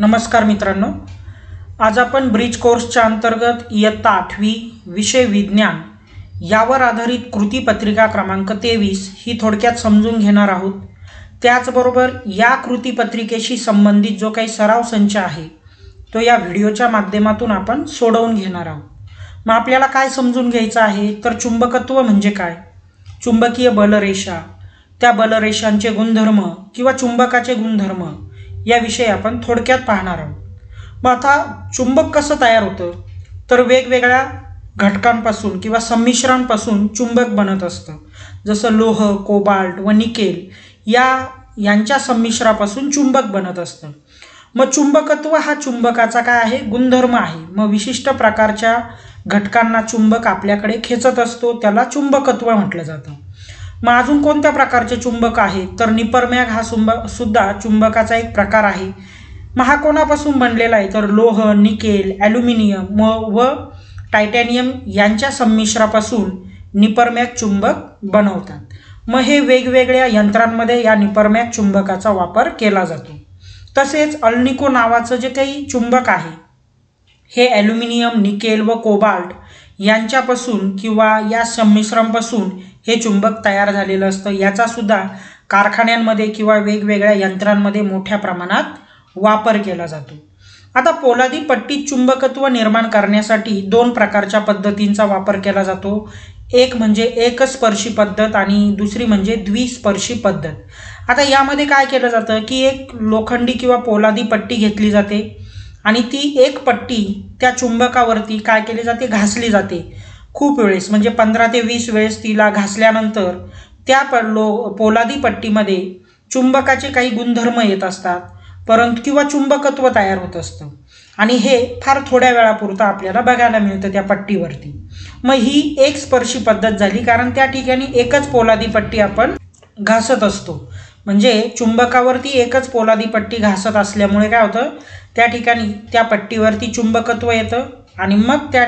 नमस्कार मित्रांनो आज आपण ब्रिज कोर्सच्या अंतर्गत इयत्ता आठवी विषय विज्ञान यावर आधारित कृती पत्रिका क्रमांक तेवीस ही थोडक्यात समजून घेणार आहोत त्याचबरोबर या कृती पत्रिकेशी संबंधित जो काही सराव संच आहे तो या व्हिडिओच्या माध्यमातून आपण सोडवून घेणार आहोत मग आपल्याला काय समजून घ्यायचं आहे तर चुंबकत्व म्हणजे काय चुंबकीय बलरेषा त्या बलरेषांचे गुणधर्म किंवा चुंबकाचे गुणधर्म या विषयी आपण थोडक्यात पाहणार आहोत मग आता चुंबक कसं तयार होतं तर वेगवेगळ्या घटकांपासून किंवा संमिश्रांपासून चुंबक बनत असतं जसं लोह कोबाल्ट व निकेल या यांच्या संमिश्रापासून चुंबक बनत असतं मग चुंबकत्व हा चुंबकाचा काय आहे गुणधर्म आहे मग विशिष्ट प्रकारच्या घटकांना चुंबक आपल्याकडे खेचत असतो त्याला चुंबकत्व म्हटलं जातं मग अजून कोणत्या प्रकारचे चुंबक आहे तर निपरमॅग हा सुंब सुद्धा चुंबकाचा एक प्रकार आहे मग हा कोणापासून बनलेला आहे तर लोह निकेल ॲल्युमिनियम म व टायटॅनियम यांच्या संमिश्रापासून निपरमॅग चुंबक बनवतात मग हे वेगवेगळ्या यंत्रांमध्ये या निपरमॅग चुंबकाचा वापर केला जातो तसेच अल्निको नावाचं जे काही चुंबक आहे हे ॲल्युमिनियम निकेल व कोबाल्ट यांच्यापासून किंवा या संमिश्रांपासून हे चुंबक तयार झालेलं असतं याचासुद्धा कारखान्यांमध्ये किंवा वेगवेगळ्या यंत्रांमध्ये मोठ्या प्रमाणात वापर केला जातो आता पोलादी पट्टीत चुंबकत्व निर्माण करण्यासाठी दोन प्रकारच्या पद्धतींचा वापर केला जातो एक म्हणजे एकस्पर्शी पद्धत आणि दुसरी म्हणजे द्विस्पर्शी पद्धत आता यामध्ये काय केलं जातं की एक लोखंडी किंवा पोलादी पट्टी घेतली जाते आणि ती एक पट्टी त्या चुंबकावरती काय केली जाते घासली जाते खूप वेळेस म्हणजे पंधरा ते वीस वेळेस तिला घासल्यानंतर त्या प पोलादी पट्टीमध्ये चुंबकाचे काही गुणधर्म येत असतात परंतु किंवा चुंबकत्व तयार होत असतं आणि हे फार थोड्या वेळापुरतं आपल्याला बघायला मिळतं त्या पट्टीवरती मग ही एक स्पर्शी पद्धत झाली कारण त्या ठिकाणी एकच पोलादी पट्टी आपण घासत असतो म्हणजे चुंबकावरती एकच पोलादी पट्टी घासत असल्यामुळे काय होतं त्या ठिकाणी त्या पट्टीवरती चुंबकत्व येतं आणि मग त्या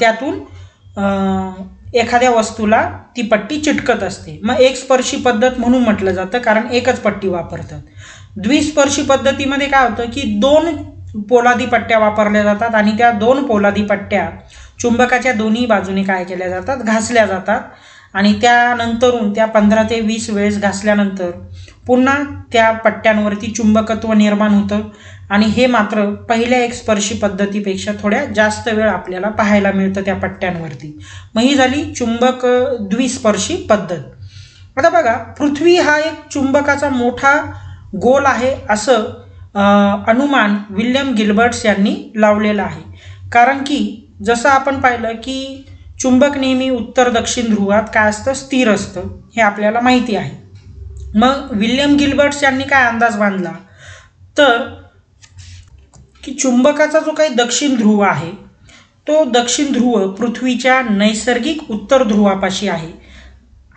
त्यातून एखाद्या वस्तूला ती पट्टी चिटकत असते मग एक स्पर्शी पद्धत म्हणून म्हटलं जातं कारण एकच पट्टी वापरतात द्विस्पर्शी पद्धतीमध्ये काय होतं की दोन पोलादी पट्ट्या वापरल्या जातात आणि त्या दोन पोलादी पट्ट्या चुंबकाच्या दोन्ही बाजूने काय केल्या जातात घासल्या जातात आणि त्यानंतरून त्या पंधरा ते वीस वेळेस घासल्यानंतर पुन्हा त्या पट्ट्यांवरती चुंबकत्व निर्माण होतं आणि हे मात्र पहिल्या एक स्पर्शी पद्धतीपेक्षा थोड्या जास्त वेळ आपल्याला पाहायला मिळतं त्या पट्ट्यांवरती मग ही झाली चुंबक द्विस्पर्शी पद्धत आता बघा पृथ्वी हा एक चुंबकाचा मोठा गोल आहे असं अनुमान विल्यम गिलबर्ट्स यांनी लावलेलं आहे कारण की जसं आपण पाहिलं की चुंबक नेहमी उत्तर दक्षिण ध्रुवात काय असतं स्थिर असतं हे आपल्याला माहिती आहे मग विल्यम गिलबर्ट्स यांनी काय अंदाज बांधला तर की चुंबकाचा जो काही दक्षिण ध्रुव आहे तो दक्षिण ध्रुव पृथ्वीच्या नैसर्गिक उत्तर ध्रुवापाशी आहे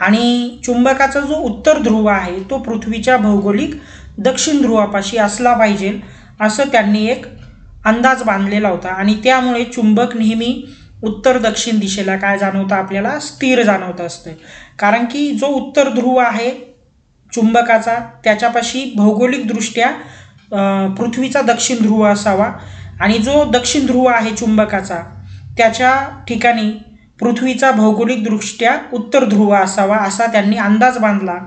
आणि चुंबकाचा जो उत्तर ध्रुव आहे तो पृथ्वीच्या भौगोलिक दक्षिण ध्रुवापाशी असला पाहिजे असं त्यांनी एक अंदाज बांधलेला होता आणि त्यामुळे चुंबक नेहमी उत्तर दक्षिण दिशेला काय जाणवतं आपल्याला स्थिर जाणवत असतं कारण की जो उत्तर ध्रुव आहे चुंबकाचा त्याच्यापाशी भौगोलिकदृष्ट्या पृथ्वीचा दक्षिण ध्रुव असावा आणि जो दक्षिण ध्रुव आहे चुंबकाचा त्याच्या ठिकाणी पृथ्वीचा भौगोलिकदृष्ट्या उत्तर ध्रुव असावा असा त्यांनी अंदाज बांधला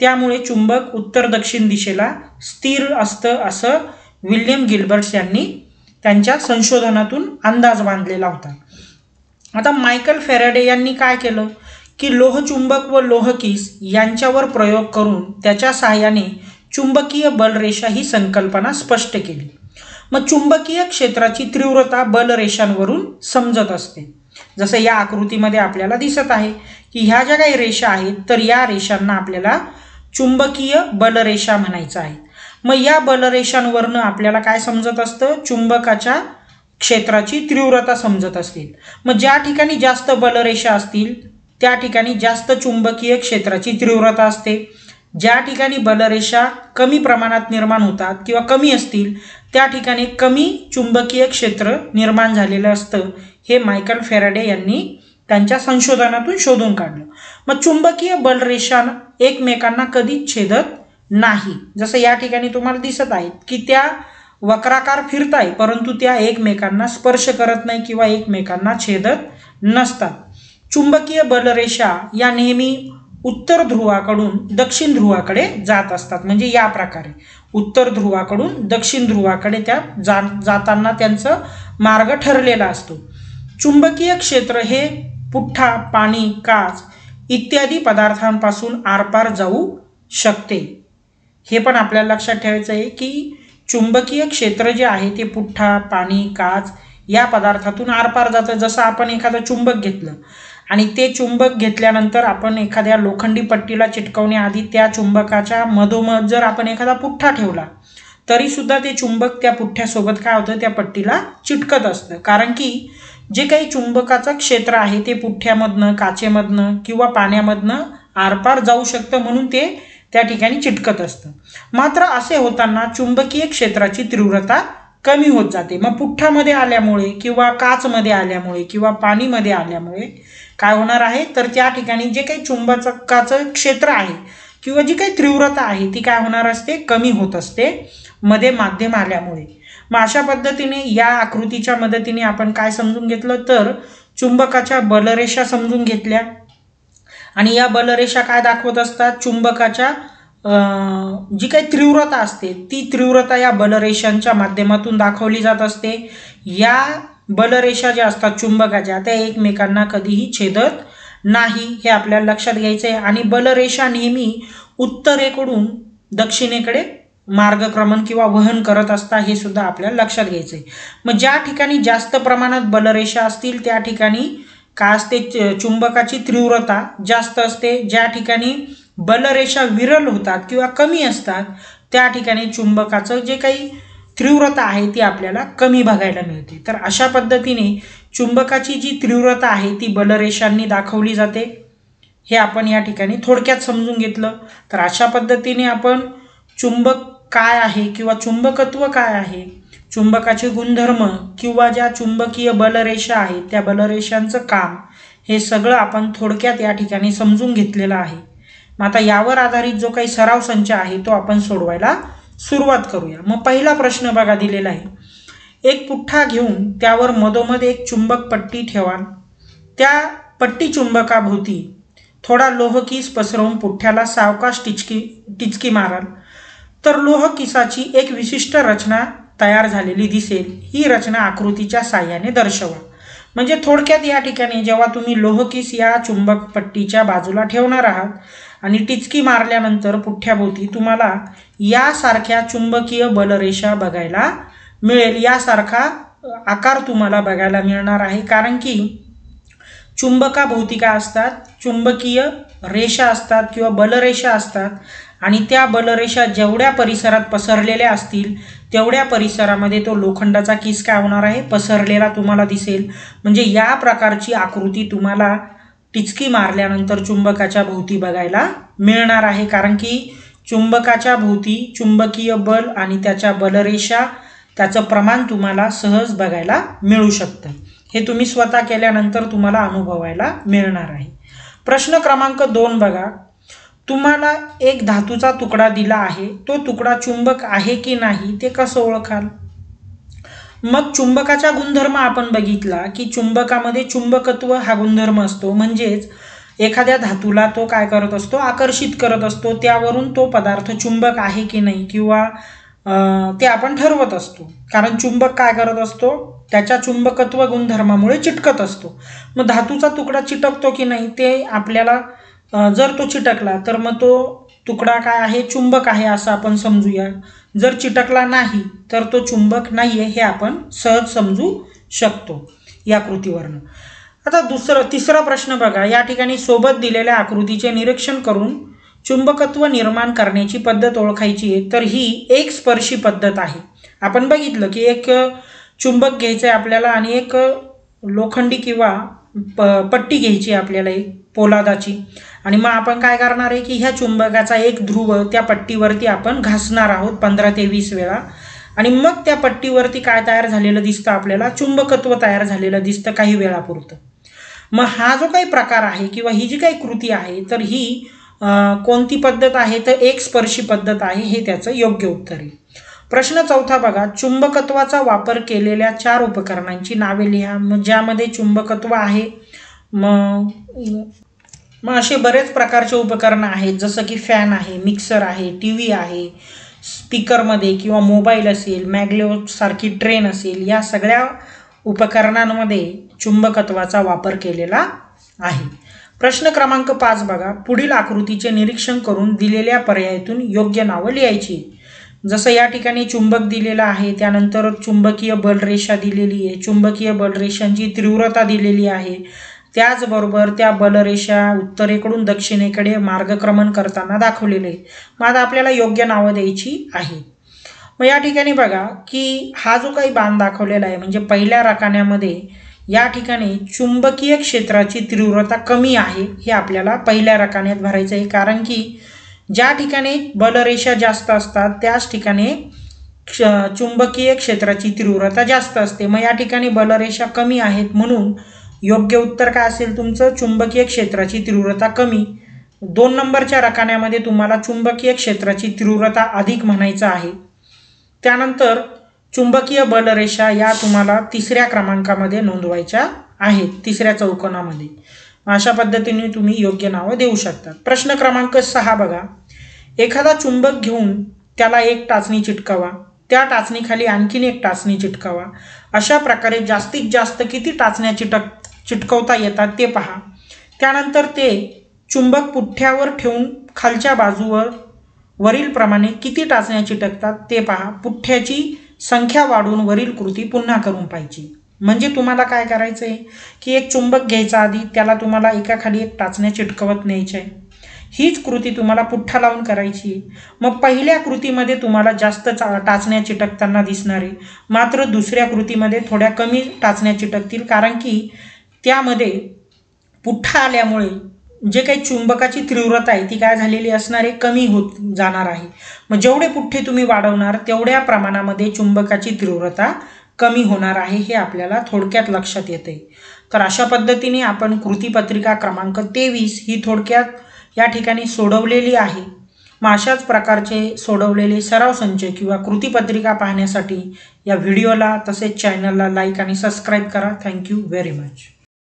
त्यामुळे चुंबक उत्तर दक्षिण दिशेला स्थिर असतं असं विल्यम गिल्बर्ट्स यांनी त्यांच्या संशोधनातून अंदाज बांधलेला होता आता मायकल फेराडे यांनी काय केलं की लोहचुंबक व लोहकीस यांच्यावर प्रयोग करून त्याच्या सहाय्याने चुंबकीय बलरेषा ही संकल्पना स्पष्ट केली मग चुंबकीय क्षेत्राची तीव्रता बलरेषांवरून समजत असते जसं या आकृतीमध्ये आपल्याला दिसत आहे की ह्या ज्या काही रेषा आहेत तर या रेषांना आपल्याला चुंबकीय बलरेषा म्हणायचं आहे मग या बलरेषांवरनं आपल्याला काय समजत असतं चुंबकाच्या क्षेत्राची तीव्रता समजत असतील मग ज्या ठिकाणी जास्त बलरेषा असतील त्या ठिकाणी जास्त चुंबकीय क्षेत्राची तीव्रता असते ज्या ठिकाणी बलरेषा कमी प्रमाणात निर्माण होतात किंवा कमी असतील त्या ठिकाणी कमी चुंबकीय क्षेत्र निर्माण झालेलं असतं हे मायकल फेराडे यांनी त्यांच्या संशोधनातून शोधून काढलं मग चुंबकीय बलरेषा एकमेकांना कधीच छेदत नाही जसं या ठिकाणी तुम्हाला दिसत आहेत की त्या वक्राकार फिरताय परंतु त्या एकमेकांना स्पर्श करत नाही किंवा एकमेकांना छेदत नसतात चुंबकीय बलरेषा या नेहमी उत्तर ध्रुवाकडून दक्षिण ध्रुवाकडे जात असतात म्हणजे या प्रकारे उत्तर ध्रुवाकडून दक्षिण ध्रुवाकडे त्या जा जाताना त्यांचं मार्ग ठरलेला असतो चुंबकीय क्षेत्र हे पुठ्ठा पाणी काच इत्यादी पदार्थांपासून आरपार जाऊ शकते हे पण आपल्याला लक्षात ठेवायचं आहे की चुंबकीय क्षेत्र जे आहे ते पुठ्ठा पाणी काच या पदार्थातून आरपार जातं जसं आपण एखादं चुंबक घेतलं आणि ते चुंबक घेतल्यानंतर आपण एखाद्या लोखंडी पट्टीला चिटकवण्याआधी त्या चुंबकाच्या मधोमध जर आपण एखादा पुठ्ठा ठेवला तरीसुद्धा ते चुंबक त्या पुठ्ठ्यासोबत काय होतं त्या पट्टीला चिटकत असतं कारण की जे काही चुंबकाचं क्षेत्र आहे ते पुठ्ठ्यामधनं काचेमधनं किंवा पाण्यामधनं आरपार जाऊ शकतं म्हणून ते त्या ठिकाणी चिटकत असतं मात्र असे होताना चुंबकीय क्षेत्राची तीव्रता कमी होत जाते मग पुठ्ठ्यामध्ये आल्यामुळे किंवा काचमध्ये आल्यामुळे किंवा पाणीमध्ये आल्यामुळे काय होणार आहे तर त्या ठिकाणी जे काही चुंबकाचं क्षेत्र आहे किंवा जी काही तीव्रता आहे ती काय होणार असते कमी होत असते मध्ये माध्यम आल्यामुळे मग अशा पद्धतीने या आकृतीच्या मदतीने आपण काय समजून घेतलं तर चुंबकाच्या बलरेषा समजून घेतल्या आणि या बलरेषा काय दाखवत असतात चुंबकाच्या जी काही तीव्रता असते ती तीव्रता या बलरेषांच्या माध्यमातून दाखवली जात असते या बलरेषा ज्या असतात चुंबकाच्या त्या एकमेकांना कधीही छेदत नाही हे आपल्याला लक्षात घ्यायचं आहे आणि बलरेषा नेहमी उत्तरेकडून दक्षिणेकडे मार्गक्रमण किंवा वहन करत असता हे सुद्धा आपल्याला लक्षात घ्यायचं आहे मग ज्या ठिकाणी जास्त प्रमाणात बलरेषा असतील त्या ठिकाणी का असते चुंबकाची तीव्रता जास्त असते ज्या ठिकाणी बलरेषा विरल होतात किंवा कमी असतात त्या ठिकाणी चुंबकाचं जे काही तीव्रता आहे ती आपल्याला कमी बघायला मिळते तर अशा पद्धतीने चुंबकाची जी तीव्रता आहे ती बलरेषांनी दाखवली जाते हे आपण या ठिकाणी थोडक्यात समजून घेतलं तर अशा पद्धतीने आपण चुंबक काय आहे किंवा चुंबकत्व काय आहे चुंबकाचे गुणधर्म किंवा ज्या चुंबकीय बलरेषा आहेत त्या बलरेषांचं काम हे सगळं आपण थोडक्यात या ठिकाणी समजून घेतलेलं आहे मग आता यावर आधारित जो काही सराव संच आहे तो आपण सोडवायला सुरुवात करूया मग पहिला प्रश्न बघा दिलेला आहे एक पुठ्ठा घेऊन त्यावर मधोमध एक चुंबक पट्टी ठेवा त्या पट्टी चुंबकाभोवती थोडा लोहकीस पसरवून पुठ्ठ्याला सावकाश टिचकी टिचकी माराल तर लोहकिसाची एक विशिष्ट रचना तयार झालेली दिसेल ही रचना आकृतीच्या साह्याने दर्शवा म्हणजे थोडक्यात या ठिकाणी जेव्हा तुम्ही लोहकीस या चुंबक पट्टीच्या बाजूला ठेवणार आहात आणि टिचकी मारल्यानंतर पुठ्ठ्याभोवती तुम्हाला यासारख्या चुंबकीय बलरेषा बघायला मिळेल यासारखा आकार तुम्हाला बघायला मिळणार आहे कारण की चुंबकाभोवती काय असतात चुंबकीय रेषा असतात किंवा बलरेषा असतात आणि त्या बलरेषा जेवढ्या परिसरात पसरलेल्या असतील तेवढ्या परिसरामध्ये तो लोखंडाचा किस काय होणार आहे पसरलेला तुम्हाला दिसेल म्हणजे या प्रकारची आकृती तुम्हाला टिचकी मारल्यानंतर चुंबकाच्या भोवती बघायला मिळणार आहे कारण की चुंबकाच्या भोवती चुंबकीय बल आणि त्याच्या बलरेषा त्याचं प्रमाण तुम्हाला सहज बघायला मिळू शकतं हे तुम्ही स्वतः केल्यानंतर तुम्हाला अनुभवायला मिळणार आहे प्रश्न क्रमांक दोन बघा तुम्हाला एक धातूचा तुकडा दिला आहे तो तुकडा चुंबक आहे की नाही ते कसं ओळखाल मग चुंबकाचा गुणधर्म आपण बघितला की चुंबकामध्ये चुंबकत्व हा गुणधर्म असतो म्हणजेच एखाद्या धातूला तो काय करत असतो आकर्षित करत असतो त्यावरून तो पदार्थ चुंबक आहे की नाही किंवा ते आपण ठरवत असतो कारण चुंबक काय करत असतो त्याच्या चुंबकत्व गुणधर्मामुळे चिटकत असतो मग धातूचा तुकडा चिटकतो की नाही ते आपल्याला जर तो चिटकला तर मग तो तुकडा काय आहे चुंबक आहे असं आपण समजूया जर चिटकला नाही तर तो चुंबक नाही आहे हे आपण सहज समजू शकतो या कृतीवरनं आता दुसरं तिसरा प्रश्न बघा या ठिकाणी सोबत दिलेल्या आकृतीचे निरीक्षण करून चुंबकत्व निर्माण करण्याची पद्धत ओळखायची आहे तर ही एक स्पर्शी पद्धत आहे आपण बघितलं की एक चुंबक घ्यायचं आहे आपल्याला आणि एक लोखंडी किंवा प पट्टी घ्यायची आपल्याला एक पोलादाची आणि मग आपण काय करणार आहे की ह्या चुंबकाचा एक ध्रुव त्या पट्टीवरती आपण घासणार आहोत पंधरा ते वीस वेळा आणि मग त्या पट्टीवरती काय तयार झालेलं दिसतं आपल्याला चुंबकत्व तयार झालेलं दिसतं काही वेळापुरतं मग हा जो काही प्रकार आहे किंवा ही जी काही कृती आहे तर ही कोणती पद्धत आहे तर एक स्पर्शी पद्धत आहे हे त्याचं योग्य उत्तर आहे प्रश्न चौथा बघा चुंबकत्वाचा वापर केलेल्या चार उपकरणांची नावे लिहा मग ज्यामध्ये चुंबकत्व आहे मग मग असे बरेच प्रकारचे उपकरणं आहेत जसं की फॅन आहे मिक्सर आहे टी व्ही आहे स्पीकरमध्ये किंवा मोबाईल असेल सारखी ट्रेन असेल या सगळ्या उपकरणांमध्ये चुंबकत्वाचा वापर केलेला आहे प्रश्न क्रमांक पाच बघा पुढील आकृतीचे निरीक्षण करून दिलेल्या पर्यायातून योग्य नावं लिहायची जसं या ठिकाणी चुंबक दिलेलं आहे त्यानंतर चुंबकीय बलरेषा दिलेली आहे चुंबकीय बलरेषांची तीव्रता दिलेली आहे त्याचबरोबर त्या बलरेषा उत्तरेकडून दक्षिणेकडे मार्गक्रमण करताना दाखवलेले मग आता आपल्याला योग्य नावं द्यायची आहे मग या ठिकाणी बघा की हा जो काही बाण दाखवलेला आहे म्हणजे पहिल्या रकान्यामध्ये या ठिकाणी चुंबकीय क्षेत्राची तीव्रता कमी आहे हे आपल्याला पहिल्या रकान्यात भरायचं आहे कारण की ज्या ठिकाणी बलरेषा जास्त असतात त्याच ठिकाणी क्ष चुंबकीय क्षेत्राची तीव्रता जास्त असते मग या ठिकाणी बलरेषा कमी आहेत म्हणून योग्य उत्तर काय असेल तुमचं चुंबकीय क्षेत्राची तीव्रता कमी दोन नंबरच्या रकान्यामध्ये तुम्हाला चुंबकीय क्षेत्राची तीव्रता अधिक म्हणायचं आहे त्यानंतर चुंबकीय बलरेषा या तुम्हाला तिसऱ्या क्रमांकामध्ये नोंदवायच्या आहेत तिसऱ्या चौकोनामध्ये अशा पद्धतीने तुम्ही योग्य नावं देऊ शकता प्रश्न क्रमांक सहा बघा एखादा चुंबक घेऊन त्याला एक टाचणी चिटकावा त्या टाचणीखाली आणखीन एक टाचणी चिटकावा अशा प्रकारे जास्तीत जास्त किती टाचण्या चिटक चिटकवता येतात ते पहा त्यानंतर ते चुंबक पुठ्ठ्यावर ठेवून खालच्या बाजूवर वरीलप्रमाणे किती टाचण्या चिटकतात ते पहा पुठ्ठ्याची संख्या वाढून वरील कृती पुन्हा करून पाहिजे म्हणजे तुम्हाला काय करायचं आहे की एक चुंबक घ्यायचा आधी त्याला तुम्हाला एकाखाली एक टाचण्या चिटकवत न्यायची आहे हीच कृती तुम्हाला पुठ्ठा लावून करायची मग पहिल्या कृतीमध्ये तुम्हाला जास्त चा टाचण्या चिटकताना आहे मात्र दुसऱ्या कृतीमध्ये थोड्या कमी टाचण्या चिटकतील कारण की त्यामध्ये पुठ्ठा आल्यामुळे जे काही चुंबकाची तीव्रता आहे ती काय झालेली असणार आहे कमी होत जाणार आहे मग जेवढे पुठ्ठे तुम्ही वाढवणार तेवढ्या प्रमाणामध्ये चुंबकाची तीव्रता कमी होणार आहे हे आपल्याला थोडक्यात लक्षात येते तर अशा पद्धतीने आपण कृतीपत्रिका क्रमांक तेवीस ही थोडक्यात या ठिकाणी सोडवलेली आहे मग अशाच प्रकारचे सोडवलेले सराव संचय किंवा कृतीपत्रिका पाहण्यासाठी या व्हिडिओला तसेच चॅनलला लाईक आणि सबस्क्राईब करा थँक्यू व्हेरी मच